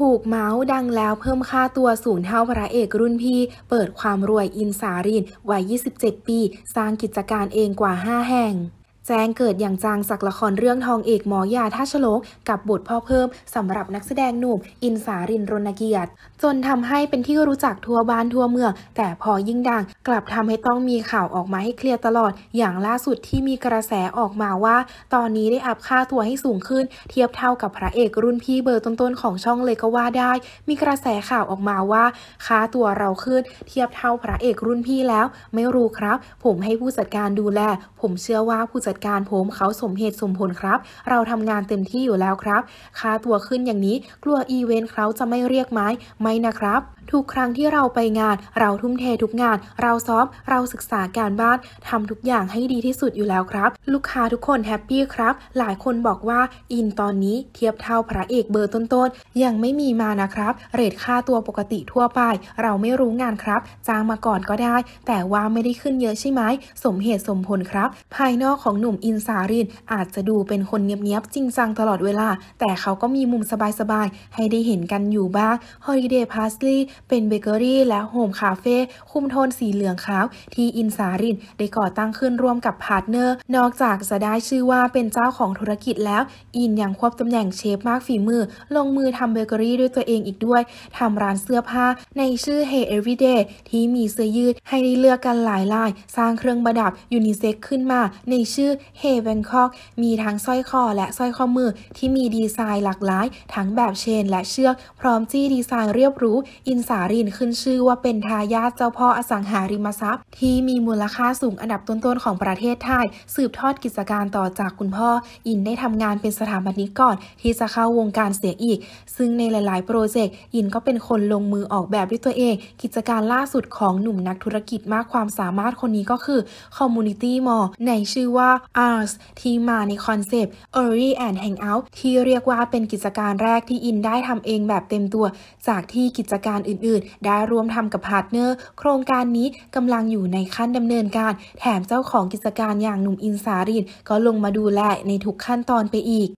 ถูกเมาส์ดังแล้วเพิ่มค่าตัวสูงเท่าพระเอกรุ่นพี่ เปิดความรวยอินสารินวัย 27 ปี สร้างกิจการเองกว่า 5 แห่งแจ้งเกิดอย่างจางจากละครเรื่องทองเอกหมอยาท่าฉลกกับบทพ่อเพิ่มสำหรับนักแสดงหนุ่มอินสารินรณเกียรติจนทำให้เป็นที่รู้จักทั่วบ้านทั่วเมือง แต่พอยิ่งดังกลับทำให้ต้องมีข่าวออกมาให้เคลียร์ตลอดอย่างล่าสุดที่มีกระแสออกมาว่า ตอนนี้ได้อัพค่าตัวให้สูงขึ้น เทียบเท่ากับพระเอกรุ่นพี่เบอร์ต้นๆของช่องเลยก็ว่าได้ มีกระแสข่าวออกมาว่าค่าตัวเราขึ้น เทียบเท่าพระเอกรุ่นพี่แล้ว ไม่รู้ครับ ผมให้ผู้จัดการดูแล ผมเชื่อว่าผู้จัดดการผมเขาสมเหตุสมผลครับ เราทำงานเต็มที่อยู่แล้วครับ ค่าตัวขึ้นอย่างนี้ กลัวอีเวนต์เขาจะไม่เรียกไหมไม่นะครับทุกครั้งที่เราไปงานเราทุ่มเททุกงาน เราซ้อมเราศึกษาการบ้านทำทุกอย่างให้ดีที่สุดอยู่แล้วครับลูกค้าทุกคนแฮปปี้ครับหลายคนบอกว่าอินตอนนี้เทียบเท่าพระเอกเบอร์ต้นๆยังไม่มีมานะครับ เรทค่าตัวปกติทั่วไป เราไม่รู้งานครับจ้างมาก่อนก็ได้ แต่ว่าไม่ได้ขึ้นเยอะใช่ไหมสมเหตุสมผลครับ ภายนอกของหนุ่มอินสารินอาจจะดูเป็นคนเงียบๆจริงจังตลอดเวลา แต่เขาก็มีมุมสบายๆให้ได้เห็นกันอยู่บ้าง h o l เดย์พ a าส l ี y เป็นเบเกอรี่ และโฮมคาเฟ่คุมโทนสีเหลืองขาว ที่อินสารินได้ก่อตั้งขึ้นร่วมกับพาร์ทเนอร์นอกจากจะได้ชื่อว่าเป็นเจ้าของธุรกิจแล้ว อินยังควบตำแหน่งเชฟมากฝีมือ ลงมือทำเบเกอรี่ด้วยตัวเองอีกด้วยทำร้านเสื้อผ้า ในชื่อ Hey Everyday ที่มีเสื้อยืดให้ได้เลือกกันหลายลาย สร้างเครื่องประดับยูนิเซ็กขึ้นมา ในชื่อ Hey Bangkok มีทั้งสร้อยคอและสร้อยข้อมือ ที่มีดีไซน์หลากหลายทั้งแบบเชน และเชือกพร้อมจี้ดีไซน์เรียบรู้อินสารินขึ้นชื่อว่าเป็นทายาทเจ้าพ่ออสังหาริมทรัพย์ ที่มีมูลค่าสูงอันดับต้นๆ ของประเทศไทย สืบทอดกิจการต่อจากคุณพ่ออินได้ทำงานเป็นสถาปนิกก่อนที่จะเข้าวงการเสียอีก ซึ่งในหลายๆโปรเจกต์อินก็เป็นคนลงมือออกแบบด้วยตัวเอง กิจการล่าสุดของหนุ่มนักธุรกิจมากความสามารถคนนี้ก็คือ Community Mall ในชื่อว่า a r s ที่มาในคอนเซปต์ Early and Hangout ที่เรียกว่าเป็นกิจการแรกที่อินได้ทำเองแบบเต็มตัว จากที่กิจการอื่นื่นๆได้ร่วมทำกับพาร์ทเนอร์ โครงการนี้กำลังอยู่ในขั้นดำเนินการ แถมเจ้าของกิจการอย่างหนุ่มอินสารินก็ลงมาดูแลในทุกขั้นตอนไปอีก